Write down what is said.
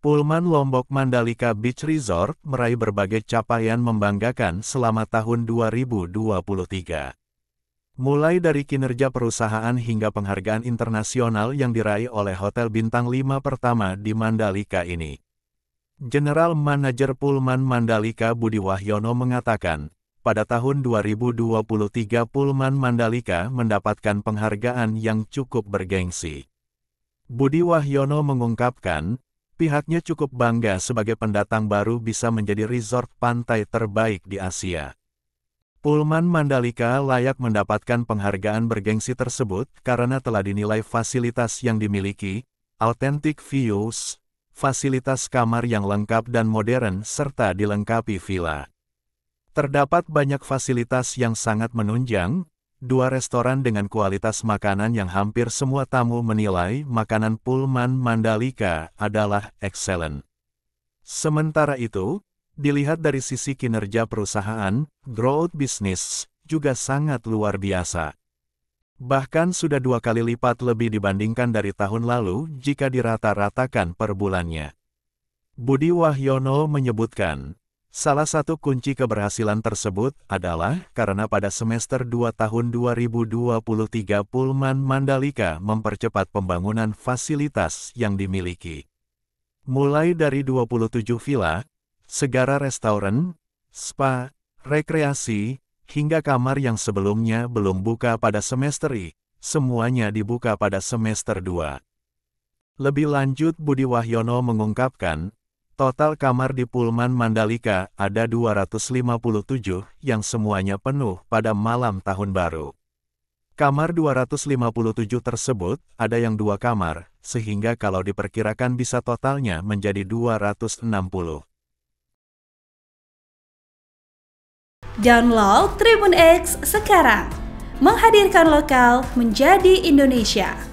Pulman Lombok Mandalika Beach Resort meraih berbagai capaian membanggakan selama tahun 2023. Mulai dari kinerja perusahaan hingga penghargaan internasional yang diraih oleh Hotel Bintang 5 pertama di Mandalika ini. General Manager Pulman Mandalika Budi Wahyono mengatakan, pada tahun 2023 Pulman Mandalika mendapatkan penghargaan yang cukup bergengsi. Budi Wahyono mengungkapkan, Pihaknya cukup bangga sebagai pendatang baru bisa menjadi resort pantai terbaik di Asia. Pullman Mandalika layak mendapatkan penghargaan bergengsi tersebut karena telah dinilai fasilitas yang dimiliki, authentic views, fasilitas kamar yang lengkap dan modern serta dilengkapi villa. Terdapat banyak fasilitas yang sangat menunjang, dua restoran dengan kualitas makanan yang hampir semua tamu menilai makanan Pullman Mandalika adalah excellent. Sementara itu, dilihat dari sisi kinerja perusahaan, growth business juga sangat luar biasa. Bahkan sudah dua kali lipat lebih dibandingkan dari tahun lalu jika dirata-ratakan per bulannya. Budi Wahyono menyebutkan, Salah satu kunci keberhasilan tersebut adalah karena pada semester 2 tahun 2023 Pulman Mandalika mempercepat pembangunan fasilitas yang dimiliki. Mulai dari 27 villa, segara restoran, spa, rekreasi, hingga kamar yang sebelumnya belum buka pada semester I, semuanya dibuka pada semester 2. Lebih lanjut Budi Wahyono mengungkapkan, Total kamar di Pullman Mandalika ada 257 yang semuanya penuh pada malam tahun baru. Kamar 257 tersebut ada yang dua kamar, sehingga kalau diperkirakan bisa totalnya menjadi 260. Download Tribun X sekarang. Menghadirkan lokal menjadi Indonesia.